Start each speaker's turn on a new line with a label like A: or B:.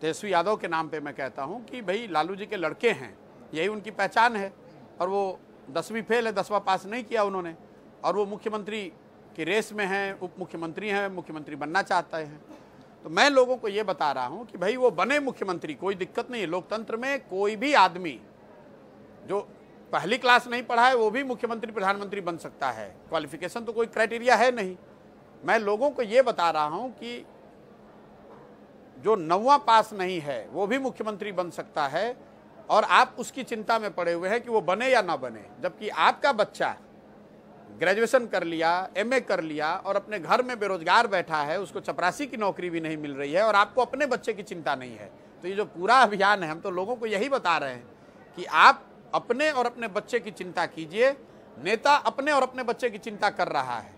A: तेजस्वी यादव के नाम पे मैं कहता हूँ कि भाई लालू जी के लड़के हैं यही उनकी पहचान है और वो दसवीं फेल है दसवां पास नहीं किया उन्होंने और वो मुख्यमंत्री की रेस में हैं उप मुख्यमंत्री हैं मुख्यमंत्री बनना चाहते हैं तो मैं लोगों को ये बता रहा हूँ कि भाई वो बने मुख्यमंत्री कोई दिक्कत नहीं है लोकतंत्र में कोई भी आदमी जो पहली क्लास नहीं पढ़ा है वो भी मुख्यमंत्री प्रधानमंत्री बन सकता है क्वालिफिकेशन तो कोई क्राइटेरिया है नहीं मैं लोगों को ये बता रहा हूँ कि जो नवा पास नहीं है वो भी मुख्यमंत्री बन सकता है और आप उसकी चिंता में पड़े हुए हैं कि वो बने या ना बने जबकि आपका बच्चा ग्रेजुएशन कर लिया एमए कर लिया और अपने घर में बेरोजगार बैठा है उसको चपरासी की नौकरी भी नहीं मिल रही है और आपको अपने बच्चे की चिंता नहीं है तो ये जो पूरा अभियान है हम तो लोगों को यही बता रहे हैं कि आप अपने और अपने बच्चे की चिंता कीजिए नेता अपने और अपने बच्चे की चिंता कर रहा है